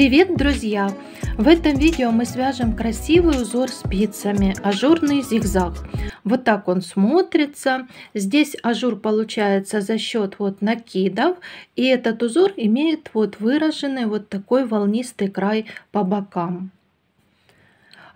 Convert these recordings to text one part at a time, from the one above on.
Привет, друзья! В этом видео мы свяжем красивый узор спицами, ажурный зигзаг. Вот так он смотрится. Здесь ажур получается за счет вот накидов. И этот узор имеет вот выраженный вот такой волнистый край по бокам.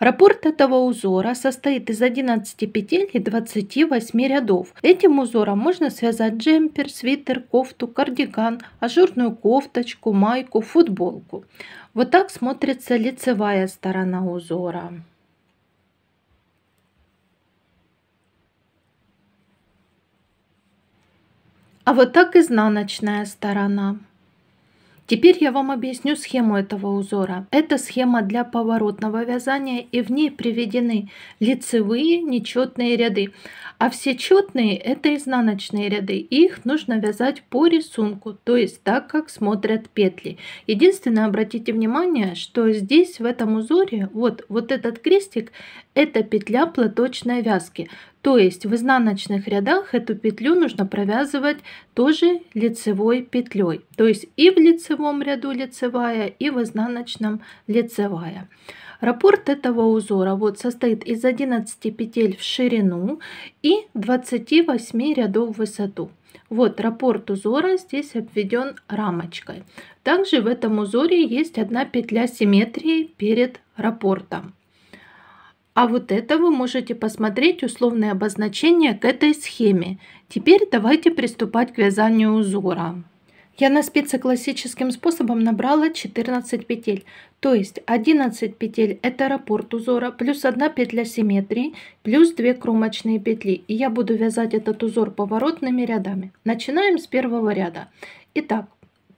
Раппорт этого узора состоит из 11 петель и 28 рядов. Этим узором можно связать джемпер, свитер, кофту, кардиган, ажурную кофточку, майку, футболку. Вот так смотрится лицевая сторона узора. А вот так изнаночная сторона. Теперь я вам объясню схему этого узора. Это схема для поворотного вязания и в ней приведены лицевые нечетные ряды. А все четные это изнаночные ряды. их нужно вязать по рисунку, то есть так, как смотрят петли. Единственное, обратите внимание, что здесь в этом узоре вот, вот этот крестик это петля платочной вязки. То есть в изнаночных рядах эту петлю нужно провязывать тоже лицевой петлей. То есть и в лицевом ряду лицевая, и в изнаночном лицевая. Раппорт этого узора вот состоит из 11 петель в ширину и 28 рядов в высоту. Вот раппорт узора здесь обведен рамочкой. Также в этом узоре есть одна петля симметрии перед раппортом. А вот это вы можете посмотреть условные обозначения к этой схеме. Теперь давайте приступать к вязанию узора. Я на спице классическим способом набрала 14 петель, то есть 11 петель это раппорт узора, плюс 1 петля симметрии, плюс 2 кромочные петли. И я буду вязать этот узор поворотными рядами. Начинаем с первого ряда. Итак,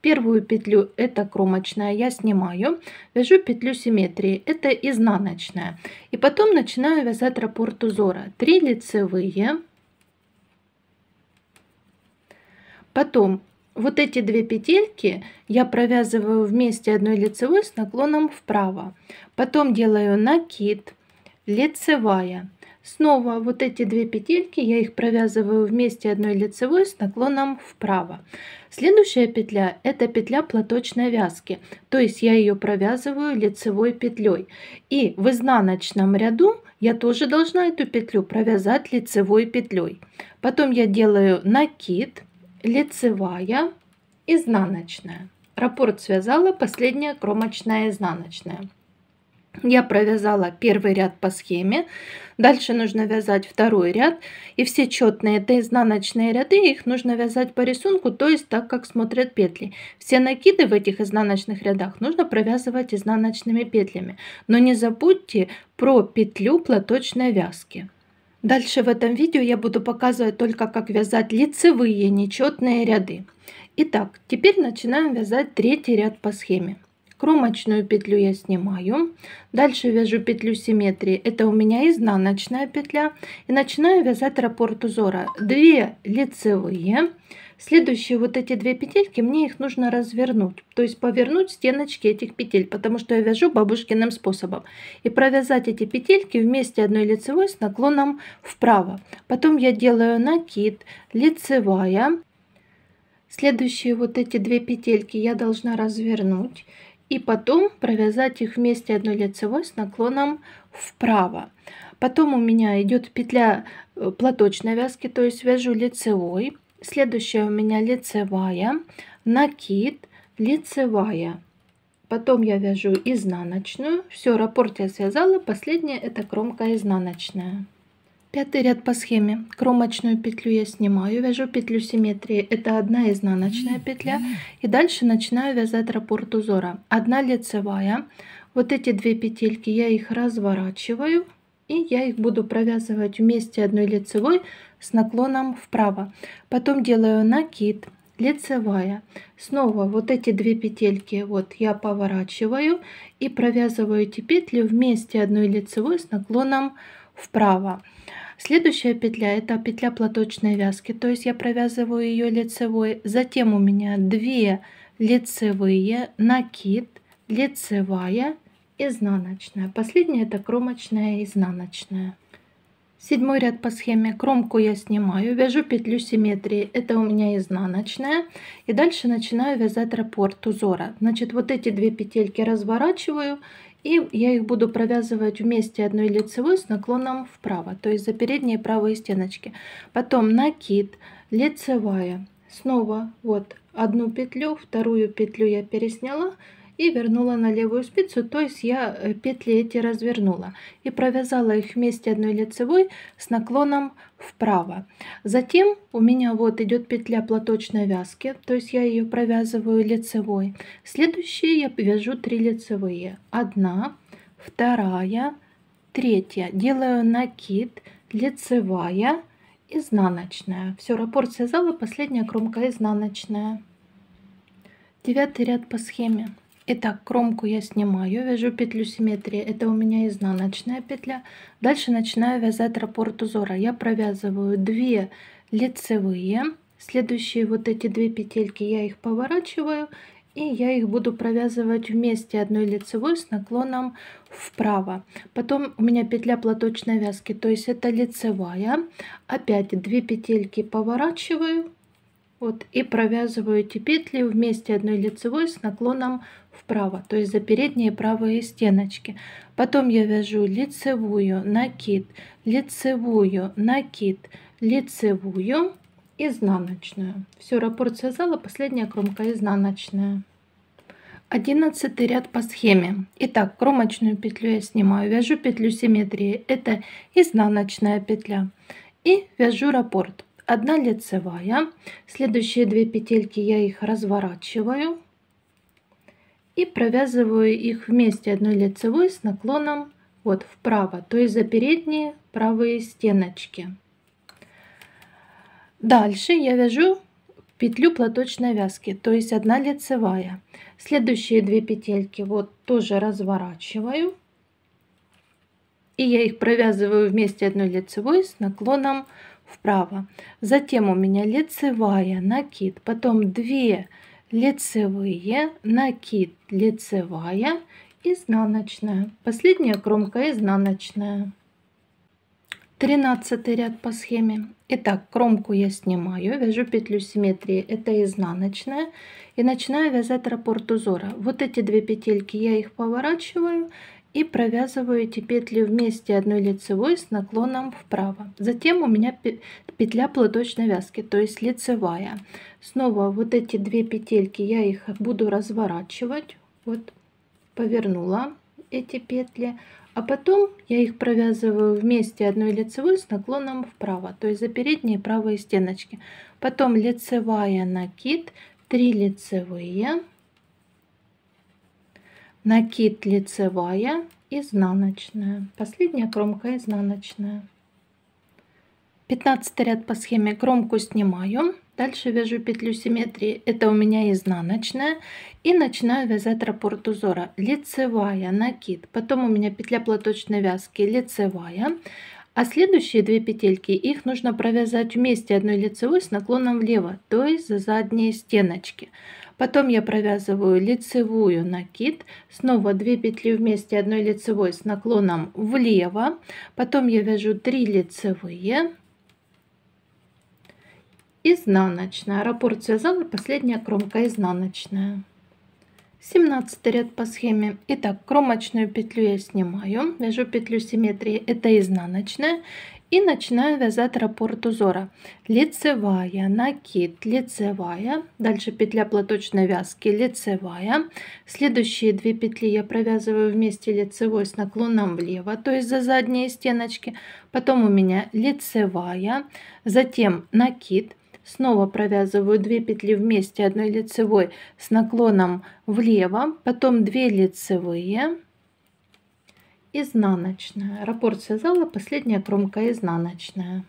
Первую петлю, это кромочная, я снимаю, вяжу петлю симметрии, это изнаночная. И потом начинаю вязать раппорт узора. 3 лицевые, потом вот эти две петельки я провязываю вместе одной лицевой с наклоном вправо. Потом делаю накид, лицевая, Снова вот эти две петельки, я их провязываю вместе одной лицевой с наклоном вправо. Следующая петля это петля платочной вязки, то есть я ее провязываю лицевой петлей. И в изнаночном ряду я тоже должна эту петлю провязать лицевой петлей. Потом я делаю накид, лицевая, изнаночная. Раппорт связала, последняя кромочная изнаночная. Я провязала первый ряд по схеме, дальше нужно вязать второй ряд, и все четные это изнаночные ряды, их нужно вязать по рисунку, то есть так, как смотрят петли. Все накиды в этих изнаночных рядах нужно провязывать изнаночными петлями, но не забудьте про петлю платочной вязки. Дальше в этом видео я буду показывать только, как вязать лицевые нечетные ряды. Итак, теперь начинаем вязать третий ряд по схеме. Кромочную петлю я снимаю. Дальше вяжу петлю симметрии. Это у меня изнаночная петля. И начинаю вязать раппорт узора. 2 лицевые. Следующие вот эти две петельки, мне их нужно развернуть. То есть повернуть стеночки этих петель, потому что я вяжу бабушкиным способом. И провязать эти петельки вместе одной лицевой с наклоном вправо. Потом я делаю накид, лицевая. Следующие вот эти две петельки я должна развернуть и потом провязать их вместе одной лицевой с наклоном вправо. Потом у меня идет петля э, платочной вязки, то есть вяжу лицевой. Следующая у меня лицевая, накид, лицевая. Потом я вяжу изнаночную. Все, раппорт я связала. Последняя это кромка изнаночная. Пятый ряд по схеме. Кромочную петлю я снимаю, вяжу петлю симметрии. Это одна изнаночная петля. И дальше начинаю вязать раппорт узора. Одна лицевая. Вот эти две петельки я их разворачиваю. И я их буду провязывать вместе одной лицевой с наклоном вправо. Потом делаю накид, лицевая. Снова вот эти две петельки вот я поворачиваю и провязываю эти петли вместе одной лицевой с наклоном вправо. Следующая петля это петля платочной вязки, то есть я провязываю ее лицевой. Затем у меня 2 лицевые, накид, лицевая, изнаночная. Последняя это кромочная, изнаночная. Седьмой ряд по схеме кромку я снимаю, вяжу петлю симметрии, это у меня изнаночная. И дальше начинаю вязать раппорт узора. Значит, вот эти две петельки разворачиваю и я их буду провязывать вместе одной лицевой с наклоном вправо, то есть за передние правые стеночки. Потом накид, лицевая, снова вот одну петлю, вторую петлю я пересняла, и вернула на левую спицу, то есть я э, петли эти развернула и провязала их вместе одной лицевой с наклоном вправо. Затем у меня вот идет петля платочной вязки, то есть я ее провязываю лицевой. Следующие я вяжу 3 лицевые. Одна, вторая, третья. Делаю накид, лицевая, изнаночная. Все, раппорт связала, последняя кромка изнаночная. Девятый ряд по схеме. Итак, кромку я снимаю, вяжу петлю симметрии, это у меня изнаночная петля. Дальше начинаю вязать раппорт узора. Я провязываю 2 лицевые, следующие вот эти две петельки я их поворачиваю и я их буду провязывать вместе одной лицевой с наклоном вправо. Потом у меня петля платочной вязки, то есть это лицевая. Опять две петельки поворачиваю вот, и провязываю эти петли вместе одной лицевой с наклоном вправо, то есть за передние правые стеночки. Потом я вяжу лицевую, накид, лицевую, накид, лицевую, изнаночную. Все, раппорт связала, последняя кромка изнаночная. Одиннадцатый ряд по схеме. Итак, кромочную петлю я снимаю, вяжу петлю симметрии, это изнаночная петля. И вяжу раппорт. 1 лицевая. Следующие две петельки я их разворачиваю и провязываю их вместе одной лицевой с наклоном вот вправо, то есть за передние правые стеночки. Дальше я вяжу петлю платочной вязки, то есть одна лицевая. Следующие две петельки вот тоже разворачиваю. И я их провязываю вместе одной лицевой с наклоном вправо. Затем у меня лицевая, накид, потом 2 лицевые, накид, лицевая, изнаночная. Последняя кромка изнаночная. 13 ряд по схеме. Итак, кромку я снимаю, вяжу петлю симметрии, это изнаночная, и начинаю вязать раппорт узора. Вот эти две петельки я их поворачиваю и провязываю эти петли вместе одной лицевой с наклоном вправо. Затем у меня петля платочной вязки, то есть лицевая. Снова вот эти две петельки я их буду разворачивать. Вот повернула эти петли, а потом я их провязываю вместе одной лицевой с наклоном вправо, то есть за передние правые стеночки. Потом лицевая накид, 3 лицевые, накид лицевая, изнаночная, последняя кромка изнаночная. 15 ряд по схеме кромку снимаю, дальше вяжу петлю симметрии, это у меня изнаночная, и начинаю вязать раппорт узора. Лицевая, накид, потом у меня петля платочной вязки лицевая, а следующие две петельки, их нужно провязать вместе одной лицевой с наклоном влево, то есть за задние стеночки. Потом я провязываю лицевую накид, снова 2 петли вместе одной лицевой с наклоном влево. Потом я вяжу 3 лицевые, изнаночная. Раппорт связала, последняя кромка изнаночная. 17 ряд по схеме. Итак, кромочную петлю я снимаю, вяжу петлю симметрии, это изнаночная, и начинаю вязать раппорт узора. Лицевая, накид, лицевая, дальше петля платочной вязки, лицевая. Следующие две петли я провязываю вместе лицевой с наклоном влево, то есть за задние стеночки. Потом у меня лицевая, затем накид, Снова провязываю 2 петли вместе одной лицевой с наклоном влево, потом 2 лицевые, изнаночная. Раппорт связала, последняя кромка изнаночная.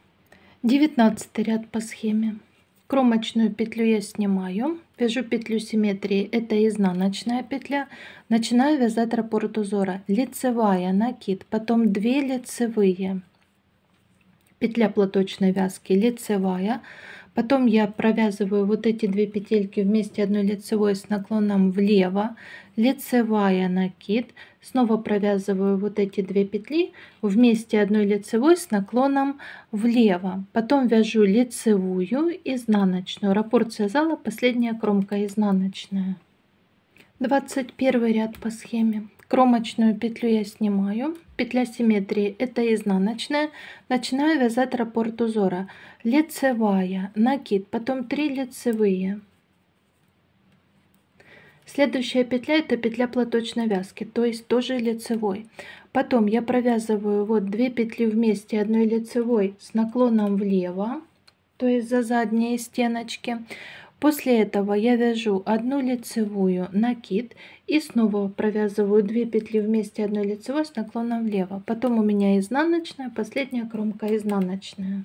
19 ряд по схеме. Кромочную петлю я снимаю, вяжу петлю симметрии, это изнаночная петля. Начинаю вязать раппорт узора. Лицевая, накид, потом 2 лицевые. Петля платочной вязки лицевая, Потом я провязываю вот эти две петельки вместе одной лицевой с наклоном влево, лицевая накид, снова провязываю вот эти две петли вместе одной лицевой с наклоном влево. Потом вяжу лицевую, изнаночную. Раппорт связала, последняя кромка изнаночная. 21 ряд по схеме. Кромочную петлю я снимаю. Петля симметрии это изнаночная. Начинаю вязать раппорт узора. Лицевая, накид, потом 3 лицевые. Следующая петля это петля платочной вязки, то есть тоже лицевой. Потом я провязываю вот две петли вместе одной лицевой с наклоном влево, то есть за задние стеночки. После этого я вяжу одну лицевую накид и снова провязываю 2 петли вместе одной лицевой с наклоном влево. Потом у меня изнаночная, последняя кромка изнаночная.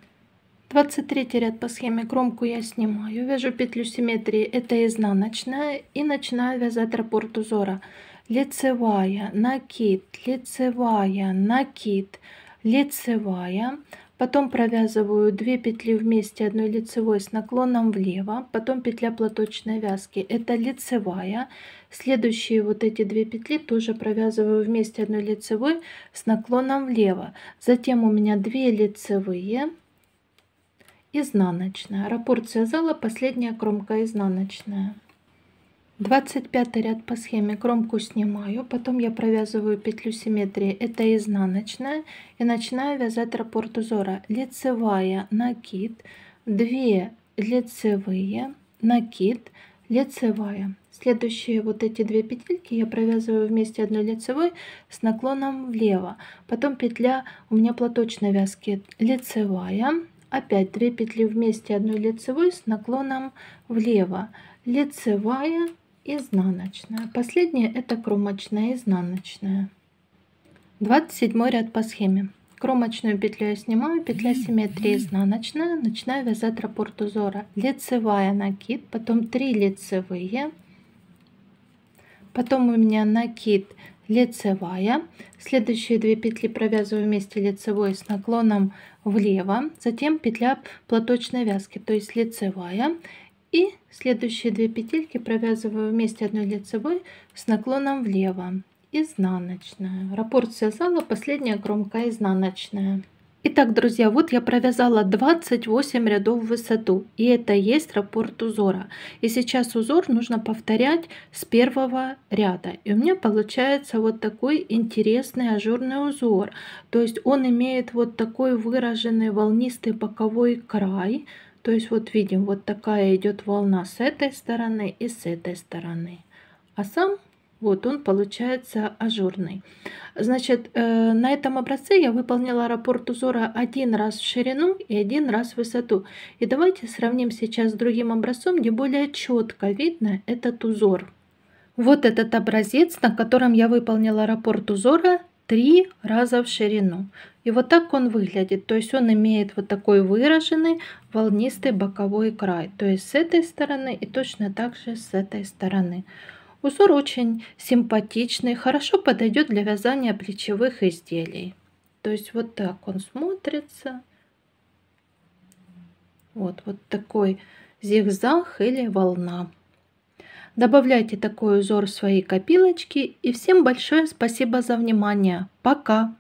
23 ряд по схеме кромку я снимаю, вяжу петлю симметрии, это изнаночная и начинаю вязать раппорт узора. Лицевая, накид, лицевая, накид, лицевая, накид Потом провязываю 2 петли вместе одной лицевой с наклоном влево, потом петля платочной вязки, это лицевая. Следующие вот эти две петли тоже провязываю вместе одной лицевой с наклоном влево. Затем у меня 2 лицевые, изнаночная. Раппорт связала, последняя кромка изнаночная. 25 ряд по схеме кромку снимаю, потом я провязываю петлю симметрии, это изнаночная, и начинаю вязать раппорт узора. Лицевая, накид, 2 лицевые, накид, лицевая. Следующие вот эти две петельки я провязываю вместе одной лицевой с наклоном влево. Потом петля у меня платочной вязки лицевая, опять две петли вместе одной лицевой с наклоном влево, лицевая, изнаночная. Последняя это кромочная, изнаночная. 27 ряд по схеме. Кромочную петлю я снимаю, петля симметрии изнаночная, начинаю вязать раппорт узора. Лицевая накид, потом 3 лицевые, потом у меня накид лицевая, следующие две петли провязываю вместе лицевой с наклоном влево, затем петля платочной вязки, то есть лицевая, и следующие две петельки провязываю вместе одной лицевой с наклоном влево. Изнаночная. Раппорт связала, последняя кромка изнаночная. Итак, друзья, вот я провязала 28 рядов в высоту, и это есть раппорт узора. И сейчас узор нужно повторять с первого ряда. И у меня получается вот такой интересный ажурный узор. То есть он имеет вот такой выраженный волнистый боковой край, то есть вот видим, вот такая идет волна с этой стороны и с этой стороны. А сам вот он получается ажурный. Значит, э, на этом образце я выполнила раппорт узора один раз в ширину и один раз в высоту. И давайте сравним сейчас с другим образцом, где более четко видно этот узор. Вот этот образец, на котором я выполнила раппорт узора три раза в ширину. И вот так он выглядит. То есть он имеет вот такой выраженный волнистый боковой край. То есть с этой стороны и точно так же с этой стороны. Узор очень симпатичный, хорошо подойдет для вязания плечевых изделий. То есть вот так он смотрится. Вот, вот такой зигзаг или волна. Добавляйте такой узор в свои копилочки и всем большое спасибо за внимание. Пока!